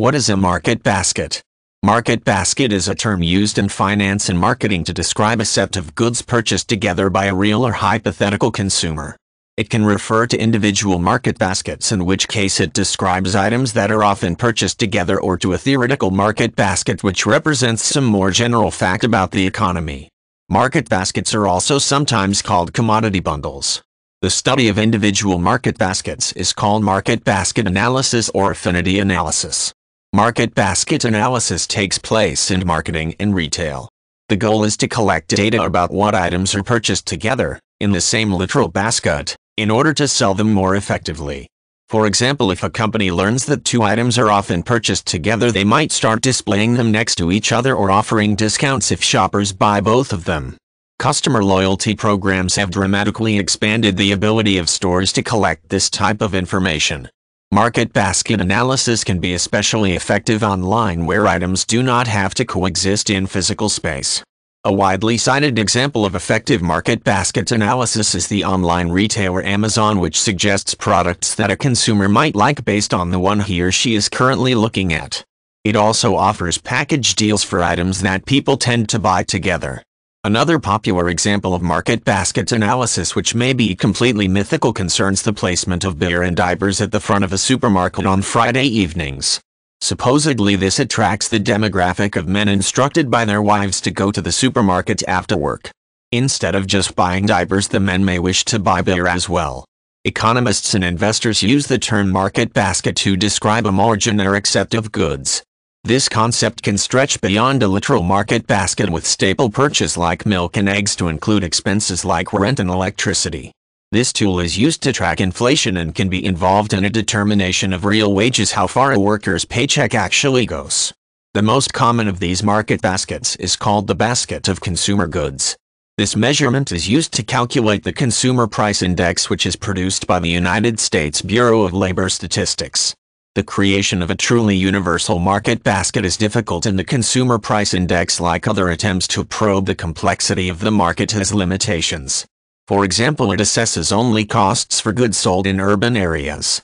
What is a market basket? Market basket is a term used in finance and marketing to describe a set of goods purchased together by a real or hypothetical consumer. It can refer to individual market baskets in which case it describes items that are often purchased together or to a theoretical market basket which represents some more general fact about the economy. Market baskets are also sometimes called commodity bundles. The study of individual market baskets is called market basket analysis or affinity analysis. Market basket analysis takes place in marketing and retail. The goal is to collect data about what items are purchased together, in the same literal basket, in order to sell them more effectively. For example, if a company learns that two items are often purchased together, they might start displaying them next to each other or offering discounts if shoppers buy both of them. Customer loyalty programs have dramatically expanded the ability of stores to collect this type of information. Market basket analysis can be especially effective online where items do not have to coexist in physical space. A widely cited example of effective market basket analysis is the online retailer Amazon which suggests products that a consumer might like based on the one he or she is currently looking at. It also offers package deals for items that people tend to buy together. Another popular example of market basket analysis which may be completely mythical concerns the placement of beer and diapers at the front of a supermarket on Friday evenings. Supposedly this attracts the demographic of men instructed by their wives to go to the supermarket after work. Instead of just buying diapers the men may wish to buy beer as well. Economists and investors use the term market basket to describe a more generic set of goods. This concept can stretch beyond a literal market basket with staple purchases like milk and eggs to include expenses like rent and electricity. This tool is used to track inflation and can be involved in a determination of real wages how far a worker's paycheck actually goes. The most common of these market baskets is called the basket of consumer goods. This measurement is used to calculate the Consumer Price Index which is produced by the United States Bureau of Labor Statistics. The creation of a truly universal market basket is difficult and the consumer price index like other attempts to probe the complexity of the market has limitations. For example it assesses only costs for goods sold in urban areas.